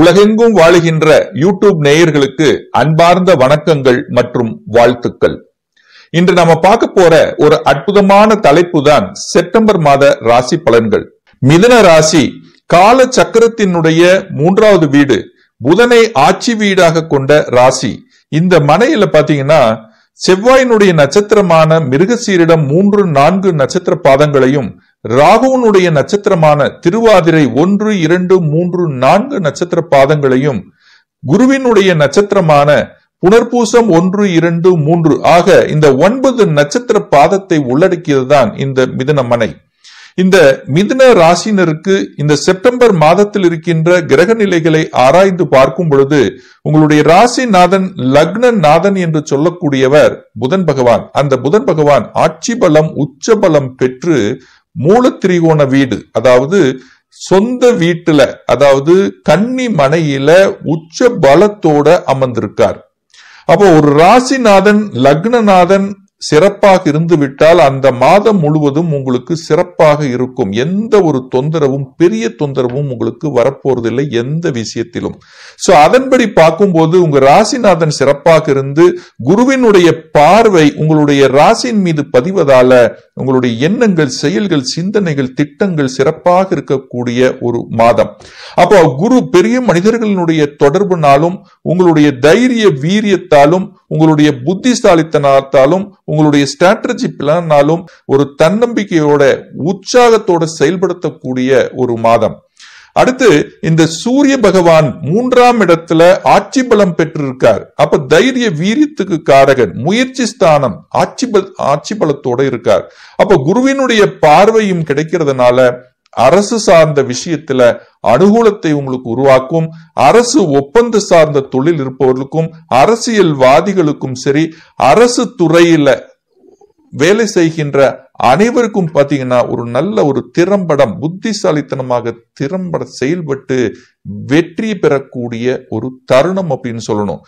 உலகெங்கும் வாழுகின்ற யூடியூப் நேயர்களுக்கு அன்பார்ந்த வணக்கங்கள் மற்றும் வாழ்த்துக்கள் இன்று நம்ம பார்க்க போற ஒரு அற்புதமான தலைப்பு தான் செப்டம்பர் மாத ராசி பலன்கள் மிதன ராசி கால சக்கரத்தினுடைய மூன்றாவது வீடு புதனை ஆட்சி வீடாக கொண்ட ராசி இந்த மனையில பாத்தீங்கன்னா செவ்வாயினுடைய நட்சத்திரமான மிருகசீரிடம் மூன்று நான்கு நட்சத்திர பாதங்களையும் ராகுவனுடைய நட்சத்திரமான திருவாதிரை ஒன்று இரண்டு மூன்று நான்கு நட்சத்திர பாதங்களையும் குருவினுடைய நட்சத்திரமான புனர்பூசம் ஒன்று இரண்டு மூன்று ஆக இந்த ஒன்பது நட்சத்திர பாதத்தை உள்ளடக்கியதுதான் இந்த மிதன மனை இந்த மிதுன ராசினருக்கு இந்த செப்டம்பர் மாதத்தில் இருக்கின்ற கிரக நிலைகளை ஆராய்ந்து பார்க்கும் பொழுது உங்களுடைய ராசிநாதன் லக்ன நாதன் என்று சொல்லக்கூடியவர் புதன் பகவான் அந்த புதன் பகவான் ஆட்சி பலம் உச்ச பலம் பெற்று மூலத்திரிகோண வீடு அதாவது சொந்த வீட்டுல அதாவது கன்னி மனையில உச்ச பலத்தோட அமர்ந்திருக்கார் அப்போ ஒரு ராசிநாதன் லக்னநாதன் சிறப்பாக இருந்து விட்டால் அந்த மாதம் முழுவதும் உங்களுக்கு சிறப்பாக இருக்கும் எந்த ஒரு தொந்தரவும் பெரிய தொந்தரவும் உங்களுக்கு வரப்போறதில்லை எந்த விஷயத்திலும் சோ அதன்படி பார்க்கும்போது உங்க ராசிநாதன் சிறப்பாக இருந்து குருவினுடைய பார்வை உங்களுடைய ராசியின் மீது பதிவதால உங்களுடைய எண்ணங்கள் செயல்கள் சிந்தனைகள் திட்டங்கள் சிறப்பாக இருக்கக்கூடிய ஒரு மாதம் அப்போ குரு பெரிய மனிதர்களினுடைய தொடர்புனாலும் உங்களுடைய தைரிய வீரியத்தாலும் உங்களுடைய புத்திசாலித்தனத்தாலும் உங்களுடைய ஸ்ட்ராட்டஜி பிளானாலும் ஒரு தன்னம்பிக்கையோட உற்சாகத்தோட செயல்படுத்தக்கூடிய ஒரு மாதம் அடுத்து இந்த சூரிய பகவான் மூன்றாம் இடத்துல ஆட்சி பலம் பெற்றிருக்கார் அப்ப தைரிய வீரியத்துக்கு காரகன் முயற்சி ஸ்தானம் ஆட்சி பல ஆட்சி பலத்தோட இருக்கார் அப்ப குருவினுடைய பார்வையும் கிடைக்கிறதுனால அரசு சார்ந்த விஷயத்துல அனுகூலத்தை உங்களுக்கு உருவாக்கும் அரசு ஒப்பந்த சார்ந்த தொழில் இருப்பவர்களுக்கும் அரசியல்வாதிகளுக்கும் சரி அரசு துறையில வேலை செய்கின்ற அனைவருக்கும் பார்த்தீங்கன்னா ஒரு நல்ல ஒரு திறம்பட புத்திசாலித்தனமாக திறம்பட செயல்பட்டு வெற்றி பெறக்கூடிய ஒரு தருணம் அப்படின்னு சொல்லணும்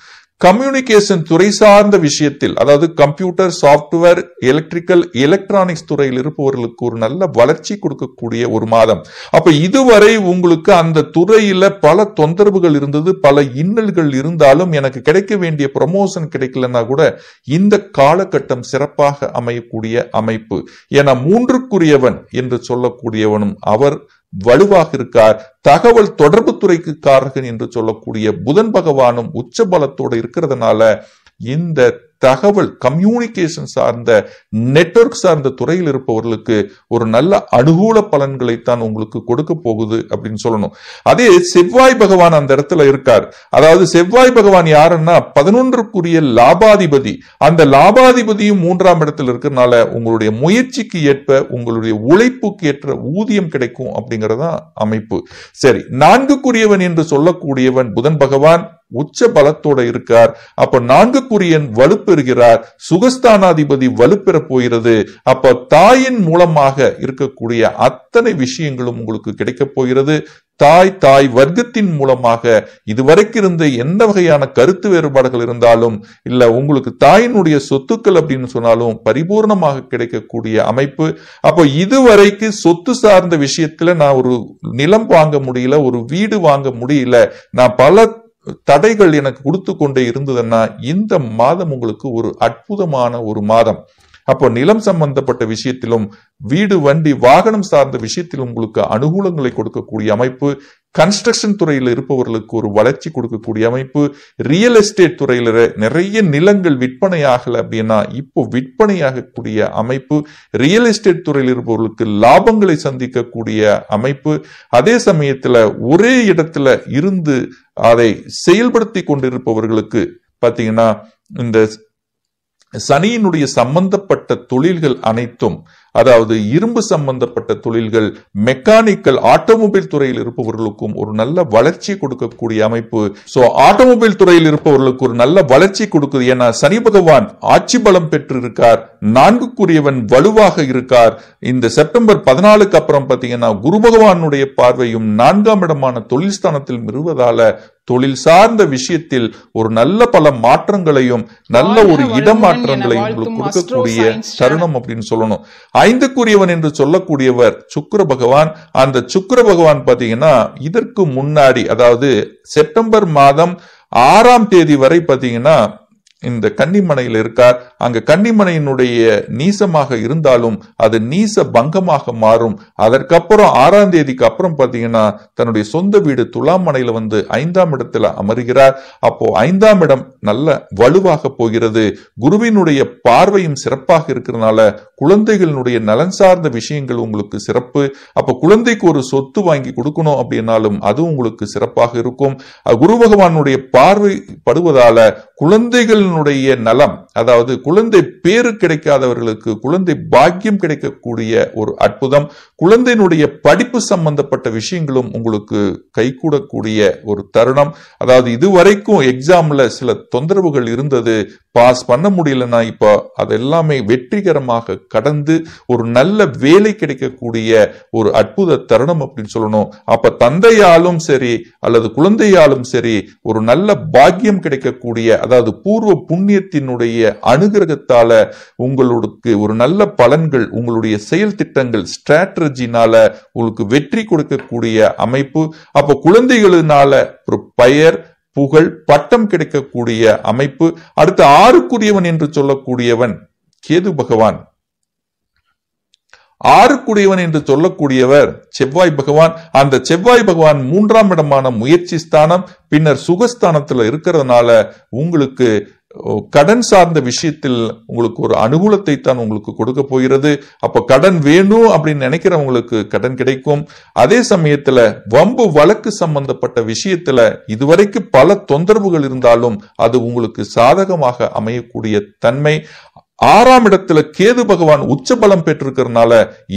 கம்யூனிகேஷன் துறை சார்ந்த விஷயத்தில் அதாவது கம்ப்யூட்டர் சாஃப்ட்வேர் எலக்ட்ரிக்கல் எலக்ட்ரானிக்ஸ் துறையில் இருப்பவர்களுக்கு ஒரு நல்ல வளர்ச்சி கொடுக்கக்கூடிய ஒரு மாதம் அப்ப இதுவரை உங்களுக்கு அந்த துறையில பல தொந்தரவுகள் இருந்தது பல இன்னல்கள் இருந்தாலும் எனக்கு கிடைக்க வேண்டிய ப்ரமோஷன் கிடைக்கலன்னா கூட இந்த காலகட்டம் சிறப்பாக அமையக்கூடிய அமைப்பு என மூன்றுக்குரியவன் என்று சொல்லக்கூடியவனும் அவர் வலுவாக இருக்கார் தகவல் தொடர்பு துறைக்கு காரகன் என்று சொல்லக்கூடிய புதன் பகவானும் உச்ச பலத்தோடு இருக்கிறதுனால இந்த தகவல் கம்யூனிகேஷன் சார்ந்த நெட்ஒர்க் சார்ந்த துறையில் இருப்பவர்களுக்கு ஒரு நல்ல அனுகூல பலன்களைத்தான் உங்களுக்கு கொடுக்க போகுது அப்படின்னு சொல்லணும் அதே செவ்வாய் பகவான் அந்த இடத்துல இருக்கார் அதாவது செவ்வாய் பகவான் யாருன்னா பதினொன்றுக்குரிய லாபாதிபதி அந்த லாபாதிபதியும் மூன்றாம் இடத்துல இருக்கிறதுனால உங்களுடைய முயற்சிக்கு ஏற்ப உங்களுடைய உழைப்புக்கு ஏற்ற ஊதியம் கிடைக்கும் அப்படிங்கறதான் அமைப்பு சரி நான்குக்குரியவன் என்று சொல்லக்கூடியவன் புதன் பகவான் உச்ச பலத்தோட இருக்கார் அப்ப நான்குக்குரியன் வலுப்பு பெறுகிறார் சுகஸ்தானாதிபதி வலுப்பெற போகிறது அப்ப தாயின் மூலமாக இருக்கக்கூடிய அத்தனை விஷயங்களும் உங்களுக்கு கிடைக்கப் போகிறது தாய் தாய் வர்க்கத்தின் மூலமாக இதுவரைக்கு இருந்த எந்த வகையான கருத்து வேறுபாடுகள் இருந்தாலும் இல்ல உங்களுக்கு தாயினுடைய சொத்துக்கள் அப்படின்னு சொன்னாலும் பரிபூர்ணமாக கிடைக்கக்கூடிய அமைப்பு அப்போ இதுவரைக்கு சொத்து சார்ந்த விஷயத்துல நான் ஒரு நிலம் வாங்க முடியல ஒரு வீடு வாங்க முடியல நான் பல தடைகள் எனக்கு கொடுத்து கொண்டே இருந்ததுன்னா இந்த மாதம் உங்களுக்கு ஒரு அற்புதமான ஒரு மாதம் அப்போ நிலம் சம்பந்தப்பட்ட விஷயத்திலும் வீடு வண்டி வாகனம் சார்ந்த விஷயத்திலும் உங்களுக்கு அனுகூலங்களை கொடுக்கக்கூடிய அமைப்பு கன்ஸ்ட்ரக்ஷன் துறையில் இருப்பவர்களுக்கு ஒரு வளர்ச்சி கொடுக்கக்கூடிய அமைப்பு ரியல் எஸ்டேட் துறையில் நிறைய நிலங்கள் விற்பனை ஆகலை அப்படின்னா இப்போ விற்பனையாகக்கூடிய அமைப்பு ரியல் எஸ்டேட் துறையில் இருப்பவர்களுக்கு லாபங்களை சந்திக்கக்கூடிய அமைப்பு அதே சமயத்தில் ஒரே இடத்துல இருந்து அதை செயல்படுத்தி கொண்டிருப்பவர்களுக்கு பார்த்தீங்கன்னா இந்த சனியினுடைய சம்பந்தப்பட்ட தொழில்கள் அனைத்தும் அதாவது இரும்பு சம்பந்தப்பட்ட தொழில்கள் மெக்கானிக்கல் ஆட்டோமொபைல் துறையில் இருப்பவர்களுக்கும் ஒரு நல்ல வளர்ச்சி கொடுக்கக்கூடிய அமைப்பு சோ ஆட்டோமொபைல் துறையில் இருப்பவர்களுக்கு ஒரு நல்ல வளர்ச்சி கொடுக்குது ஏன்னா சனி பகவான் ஆட்சி பலம் பெற்றிருக்கார் நான்குக்குரியவன் வலுவாக இருக்கார் இந்த செப்டம்பர் பதினாலுக்கு அப்புறம் பாத்தீங்கன்னா குரு பகவானுடைய பார்வையும் நான்காம் இடமான தொழில் ஸ்தானத்தில் மிருவதால தொழில் சார்ந்த விஷயத்தில் ஒரு நல்ல பல மாற்றங்களையும் நல்ல ஒரு இடமாற்றங்களையும் கொடுக்கக்கூடிய தருணம் அப்படின்னு சொல்லணும் ஐந்துக்குரியவன் என்று சொல்லக்கூடியவர் சுக்கர பகவான் அந்த சுக்கர பகவான் பார்த்தீங்கன்னா இதற்கு முன்னாடி அதாவது செப்டம்பர் மாதம் ஆறாம் தேதி வரை பார்த்தீங்கன்னா இந்த கன்னிமனையில் இருக்கார் அங்கு கன்னிமனையினுடைய நீசமாக இருந்தாலும் அது நீச பங்கமாக மாறும் அதற்கப்புறம் ஆறாம் தேதிக்கு அப்புறம் பார்த்தீங்கன்னா தன்னுடைய சொந்த வீடு துலாம் வந்து ஐந்தாம் இடத்துல அமர்கிறார் அப்போ ஐந்தாம் இடம் நல்ல வலுவாக போகிறது குருவினுடைய பார்வையும் சிறப்பாக இருக்கிறதுனால குழந்தைகளினுடைய நலன் சார்ந்த விஷயங்கள் உங்களுக்கு சிறப்பு அப்போ குழந்தைக்கு ஒரு சொத்து வாங்கி கொடுக்கணும் அப்படின்னாலும் அது உங்களுக்கு சிறப்பாக இருக்கும் குரு பகவானுடைய பார்வை படுவதால குழந்தைகளினுடைய நலம் அதாவது குழந்தை பேரு கிடைக்காதவர்களுக்கு குழந்தை பாக்கியம் கிடைக்கக்கூடிய ஒரு அற்புதம் குழந்தையினுடைய படிப்பு சம்பந்தப்பட்ட விஷயங்களும் உங்களுக்கு கைகூடக்கூடிய ஒரு தருணம் அதாவது இதுவரைக்கும் எக்ஸாம்ல சில தொந்தரவுகள் இருந்தது பாஸ் பண்ண முடியலன்னா இப்போ அதெல்லாமே வெற்றிகரமாக கடந்து ஒரு நல்ல வேலை கிடைக்கக்கூடிய ஒரு அற்புத தருணம் அப்படின்னு சொல்லணும் அப்ப தந்தையாலும் சரி அல்லது குழந்தையாலும் சரி ஒரு நல்ல பாக்கியம் கிடைக்கக்கூடிய அதாவது பூர்வ புண்ணியத்தினுடைய அனுகிரகத்தால உங்களுக்கு ஒரு நல்ல பலன்கள் உங்களுடைய செயல் திட்டங்கள் ஸ்ட்ராட்டஜி எனர்ஜினால உங்களுக்கு வெற்றி கொடுக்கக்கூடிய அமைப்பு அப்ப குழந்தைகளினால ஒரு பெயர் புகழ் பட்டம் கிடைக்கக்கூடிய அமைப்பு அடுத்த ஆறுக்குரியவன் என்று சொல்லக்கூடியவன் கேது பகவான் ஆறுக்குடையவன் என்று சொல்லக்கூடியவர் செவ்வாய் பகவான் அந்த செவ்வாய் பகவான் மூன்றாம் இடமான முயற்சி ஸ்தானம் பின்னர் சுகஸ்தானத்தில் இருக்கிறதுனால உங்களுக்கு கடன் சார்ந்த விஷயத்தில் உங்களுக்கு ஒரு அனுகூலத்தை தான் உங்களுக்கு கொடுக்க போகிறது அப்போ கடன் வேணும் அப்படின்னு நினைக்கிறவங்களுக்கு கடன் கிடைக்கும் அதே சமயத்துல வம்பு வழக்கு சம்பந்தப்பட்ட விஷயத்துல இதுவரைக்கு பல தொந்தரவுகள் இருந்தாலும் அது உங்களுக்கு சாதகமாக அமையக்கூடிய தன்மை ஆறாம் இடத்துல கேது பகவான் உச்ச பலம் பெற்றிருக்கிறதுனால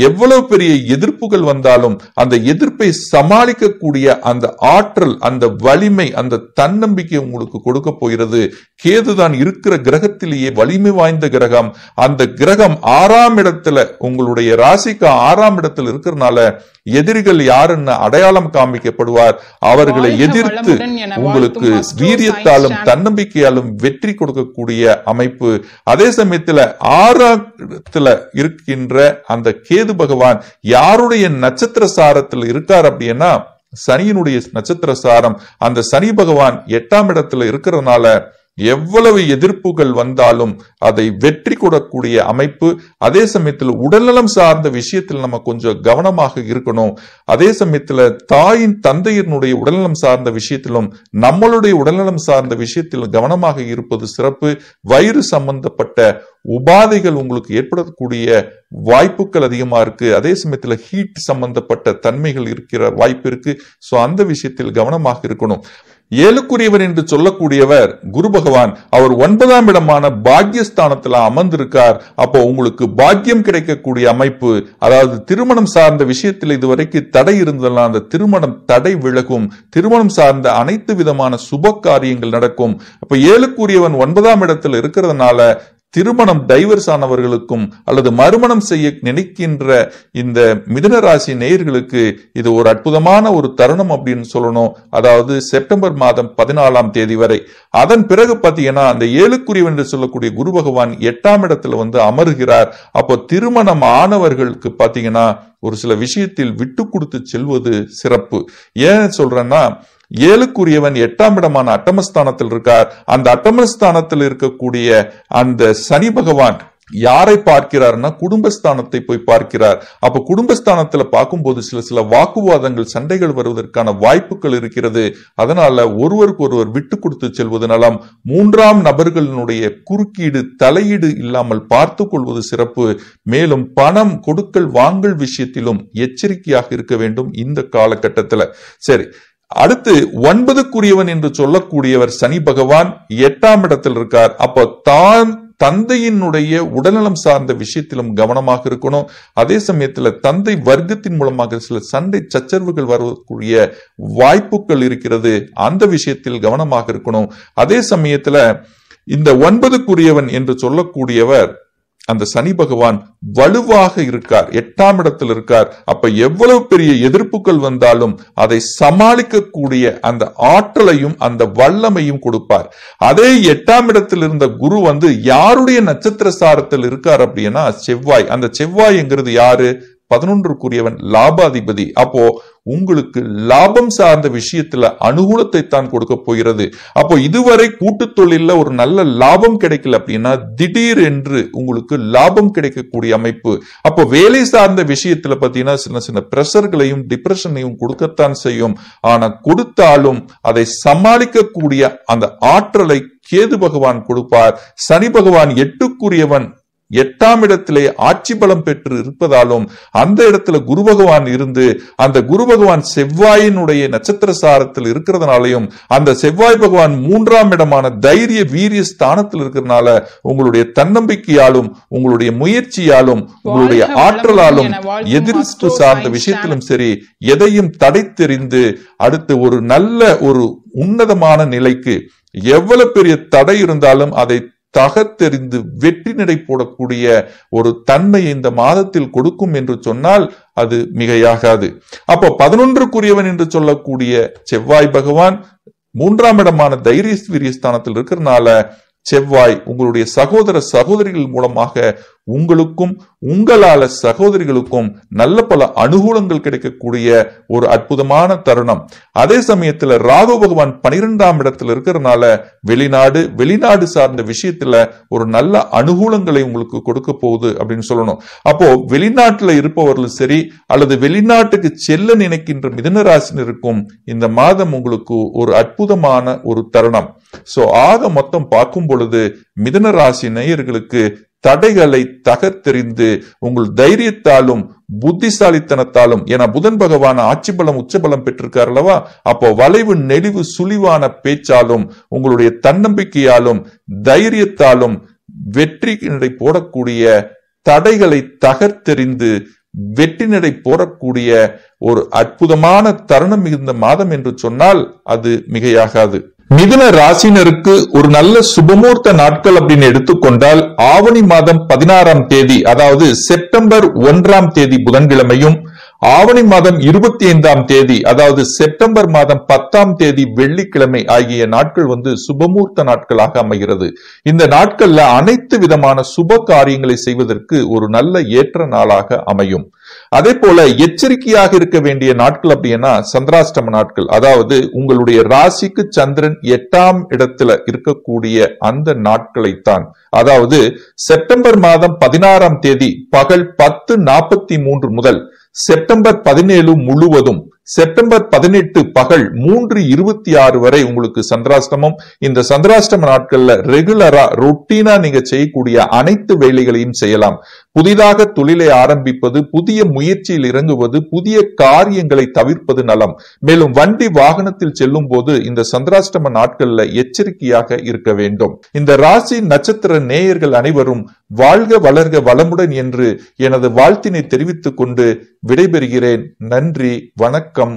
எவ்வளவு பெரிய எதிர்ப்புகள் வந்தாலும் அந்த எதிர்ப்பை சமாளிக்கக்கூடிய அந்த ஆற்றல் அந்த வலிமை அந்த தன்னம்பிக்கை உங்களுக்கு கொடுக்க போகிறது கேதுதான் இருக்கிற கிரகத்திலேயே வலிமை வாய்ந்த கிரகம் அந்த கிரகம் ஆறாம் இடத்துல உங்களுடைய ராசிக்கு ஆறாம் இடத்துல இருக்கிறதுனால எதிரிகள் யாருன்னு அடையாளம் காமிக்கப்படுவார் அவர்களை எதிர்த்து உங்களுக்கு வீரியத்தாலும் தன்னம்பிக்கையாலும் வெற்றி கொடுக்கக்கூடிய அமைப்பு அதே சமயத்தில் இடத்துல ஆறாத்துல இருக்கின்ற அந்த கேது பகவான் யாருடைய நட்சத்திர சாரத்தில் இருக்கார் அப்படின்னா சனியினுடைய நட்சத்திர சாரம் அந்த சனி பகவான் எட்டாம் இடத்துல இருக்கிறதுனால எவ்வளவு எதிர்ப்புகள் வந்தாலும் அதை வெற்றி கொடக்கூடிய அமைப்பு அதே சமயத்தில் உடல்நலம் சார்ந்த விஷயத்தில் நம்ம கொஞ்சம் கவனமாக இருக்கணும் அதே சமயத்தில் தாயின் தந்தையினுடைய உடல்நலம் சார்ந்த விஷயத்திலும் நம்மளுடைய உடல்நலம் சார்ந்த விஷயத்திலும் கவனமாக இருப்பது சிறப்பு வயிறு சம்பந்தப்பட்ட உபாதைகள் உங்களுக்கு ஏற்படக்கூடிய வாய்ப்புகள் அதிகமா இருக்கு அதே சமயத்தில் ஹீட் சம்பந்தப்பட்ட தன்மைகள் இருக்கிற வாய்ப்பு இருக்கு ஸோ அந்த விஷயத்தில் கவனமாக இருக்கணும் ஏழுக்குரியவர் என்று சொல்லக்கூடியவர் குரு பகவான் அவர் ஒன்பதாம் இடமான பாக்யஸ்தானத்துல அமர்ந்திருக்கார் அப்போ உங்களுக்கு பாக்கியம் கிடைக்கக்கூடிய அமைப்பு அதாவது திருமணம் சார்ந்த விஷயத்தில் இதுவரைக்கு தடை இருந்ததெல்லாம் அந்த திருமணம் தடை விலகும் திருமணம் சார்ந்த அனைத்து விதமான சுப காரியங்கள் நடக்கும் அப்ப ஏழுக்குரியவன் ஒன்பதாம் இடத்தில் இருக்கிறதுனால திருமணம் டைவர்ஸ் ஆனவர்களுக்கும் அல்லது மறுமணம் செய்ய நினைக்கின்ற இந்த மிதனராசி நேயர்களுக்கு இது ஒரு அற்புதமான ஒரு தருணம் அப்படின்னு சொல்லணும் அதாவது செப்டம்பர் மாதம் பதினாலாம் தேதி வரை அதன் பிறகு பார்த்தீங்கன்னா அந்த ஏழுக்குரியவன் என்று சொல்லக்கூடிய குரு பகவான் எட்டாம் இடத்துல வந்து அமர்கிறார் அப்போ திருமணம் ஆனவர்களுக்கு பார்த்தீங்கன்னா ஒரு சில விஷயத்தில் விட்டு கொடுத்து செல்வது சிறப்பு ஏன் சொல்றேன்னா ஏழுக்குரியவன் எட்டாம் இடமான அட்டமஸ்தானத்தில் இருக்கார் அந்த அட்டமஸ்தானத்தில் இருக்கக்கூடிய அந்த சனி பகவான் யாரை பார்க்கிறார்னா குடும்பஸ்தானத்தை போய் பார்க்கிறார் அப்ப குடும்பஸ்தானத்துல பார்க்கும்போது சில சில வாக்குவாதங்கள் சண்டைகள் வருவதற்கான வாய்ப்புகள் இருக்கிறது அதனால ஒருவருக்கு ஒருவர் விட்டு கொடுத்து செல்வது நலம் மூன்றாம் நபர்களினுடைய குறுக்கீடு தலையீடு இல்லாமல் பார்த்து கொள்வது சிறப்பு மேலும் பணம் கொடுக்கல் வாங்கல் விஷயத்திலும் எச்சரிக்கையாக இருக்க வேண்டும் இந்த காலகட்டத்துல சரி அடுத்து ஒன்பதுக்குரியவன் என்று சொல்லக்கூடியவர் சனி பகவான் எட்டாம் இடத்தில் இருக்கார் அப்போ தான் தந்தையினுடைய உடல்நலம் சார்ந்த விஷயத்திலும் கவனமாக இருக்கணும் அதே சமயத்தில் தந்தை வர்க்கத்தின் மூலமாக சில சண்டை சச்சரவுகள் வரக்கூடிய வாய்ப்புகள் இருக்கிறது அந்த விஷயத்தில் கவனமாக இருக்கணும் அதே சமயத்தில் இந்த ஒன்பதுக்குரியவன் என்று சொல்லக்கூடியவர் அந்த சனி பகவான் வலுவாக இருக்கார் எட்டாம் இடத்தில் இருக்கார் அப்ப எவ்வளவு பெரிய எதிர்ப்புகள் வந்தாலும் அதை சமாளிக்கக்கூடிய அந்த ஆற்றலையும் அந்த வல்லமையும் கொடுப்பார் அதே எட்டாம் இடத்தில் இருந்த குரு வந்து யாருடைய நட்சத்திர சாரத்தில் இருக்கார் அப்படின்னா செவ்வாய் அந்த செவ்வாய்ங்கிறது யாரு பதினொன்றுக்குரியவன் லாபாதிபதி அப்போ உங்களுக்கு லாபம் சார்ந்த விஷயத்துல அனுகூலத்தை தான் கொடுக்க போகிறது அப்போ இதுவரை கூட்டு தொழில ஒரு நல்ல லாபம் கிடைக்கல அப்படின்னா திடீர் என்று உங்களுக்கு லாபம் கிடைக்கக்கூடிய அமைப்பு அப்போ வேலை சார்ந்த விஷயத்துல பாத்தீங்கன்னா சின்ன சின்ன பிரஷர்களையும் டிப்ரெஷனையும் கொடுக்கத்தான் செய்யும் ஆனா கொடுத்தாலும் அதை சமாளிக்கக்கூடிய அந்த ஆற்றலை கேது பகவான் கொடுப்பார் சனி பகவான் எட்டுக்குரியவன் எட்டாம் இடத்திலே ஆட்சி பலம் பெற்று இருப்பதாலும் அந்த இடத்துல குரு பகவான் இருந்து அந்த குரு பகவான் செவ்வாயினுடைய நட்சத்திர சாரத்தில் இருக்கிறதுனாலையும் அந்த செவ்வாய் பகவான் மூன்றாம் இடமான தைரிய வீரிய ஸ்தானத்தில் இருக்கிறதுனால உங்களுடைய தன்னம்பிக்கையாலும் உங்களுடைய முயற்சியாலும் உங்களுடைய ஆற்றலாலும் எதிர்ப்பு சார்ந்த விஷயத்திலும் சரி எதையும் தடை தெரிந்து அடுத்து ஒரு நல்ல ஒரு உன்னதமான நிலைக்கு எவ்வளவு பெரிய தடை இருந்தாலும் அதை தகத்தெறிந்து வெற்றி நடை போடக்கூடிய ஒரு தன்மை இந்த மாதத்தில் கொடுக்கும் என்று சொன்னால் அது மிகையாகாது அப்போ பதினொன்றுக்குரியவன் என்று சொல்லக்கூடிய செவ்வாய் பகவான் மூன்றாம் இடமான தைரிய ஸ்தானத்தில் இருக்கிறதுனால செவ்வாய் உங்களுடைய சகோதர சகோதரிகள் மூலமாக உங்களுக்கும் உங்களால சகோதரிகளுக்கும் நல்ல பல அனுகூலங்கள் கிடைக்கக்கூடிய ஒரு அற்புதமான தருணம் அதே சமயத்துல ராகு பகவான் பனிரெண்டாம் இடத்துல இருக்கிறதுனால வெளிநாடு வெளிநாடு சார்ந்த விஷயத்துல ஒரு நல்ல அனுகூலங்களை உங்களுக்கு கொடுக்க போகுது அப்படின்னு சொல்லணும் அப்போ வெளிநாட்டுல இருப்பவர்களும் சரி அல்லது வெளிநாட்டுக்கு செல்ல நினைக்கின்ற மிதனராசினருக்கும் இந்த மாதம் உங்களுக்கு ஒரு அற்புதமான ஒரு தருணம் சோ ஆக மொத்தம் பார்க்கும் பொழுது மிதன ராசி நேயர்களுக்கு தடைகளை தகர்த்தெறிந்து உங்கள் தைரியத்தாலும் புத்திசாலித்தனத்தாலும் என புதன் பகவான ஆட்சி பலம் உச்சபலம் பெற்றிருக்கார் அல்லவா அப்போ வளைவு நெளிவு சுழிவான பேச்சாலும் உங்களுடைய தன்னம்பிக்கையாலும் தைரியத்தாலும் வெற்றி நடை போடக்கூடிய தடைகளை தகர்த்தெறிந்து வெற்றி நடை போடக்கூடிய ஒரு அற்புதமான தருணம் மிகுந்த மாதம் என்று சொன்னால் அது மிகையாகாது மிதுன ராசினருக்கு ஒரு நல்ல சுபமூர்த்த நாட்கள் அப்படின்னு எடுத்துக்கொண்டால் ஆவணி மாதம் பதினாறாம் தேதி அதாவது செப்டம்பர் ஒன்றாம் தேதி புதன்கிழமையும் ஆவணி மாதம் இருபத்தி ஐந்தாம் தேதி அதாவது செப்டம்பர் மாதம் பத்தாம் தேதி வெள்ளிக்கிழமை ஆகிய நாட்கள் வந்து சுபமூர்த்த நாட்களாக அமைகிறது இந்த நாட்கள்ல அனைத்து விதமான சுப காரியங்களை செய்வதற்கு ஒரு நல்ல ஏற்ற நாளாக அமையும் அதே போல எச்சரிக்கையாக இருக்க வேண்டிய நாட்கள் அப்படின்னா சந்திராஷ்டம நாட்கள் அதாவது உங்களுடைய ராசிக்கு சந்திரன் எட்டாம் இடத்துல இருக்கக்கூடிய அந்த நாட்களைத்தான் அதாவது செப்டம்பர் மாதம் பதினாறாம் தேதி பகல் பத்து நாற்பத்தி மூன்று முதல் செப்டம்பர் பதினேழு முழுவதும் செப்டம்பர் பதினெட்டு பகல் மூன்று இருபத்தி ஆறு வரை உங்களுக்கு சந்திராஷ்டமம் இந்த சந்திராஷ்டம நாட்கள்ல ரெகுலரா ரொட்டீனா நீங்க செய்யக்கூடிய அனைத்து வேலைகளையும் செய்யலாம் புதிதாக தொழிலை ஆரம்பிப்பது புதிய முயற்சியில் இறங்குவது புதிய காரியங்களை தவிர்ப்பது நலம் மேலும் வண்டி வாகனத்தில் செல்லும் போது இந்த சந்திராஷ்டம நாட்கள்ல எச்சரிக்கையாக இருக்க வேண்டும் இந்த ராசி நட்சத்திர நேயர்கள் அனைவரும் வாழ்க வளர்க வளமுடன் என்று எனது வாழ்த்தினை தெரிவித்துக் கொண்டு விடைபெறுகிறேன் நன்றி வணக்கம்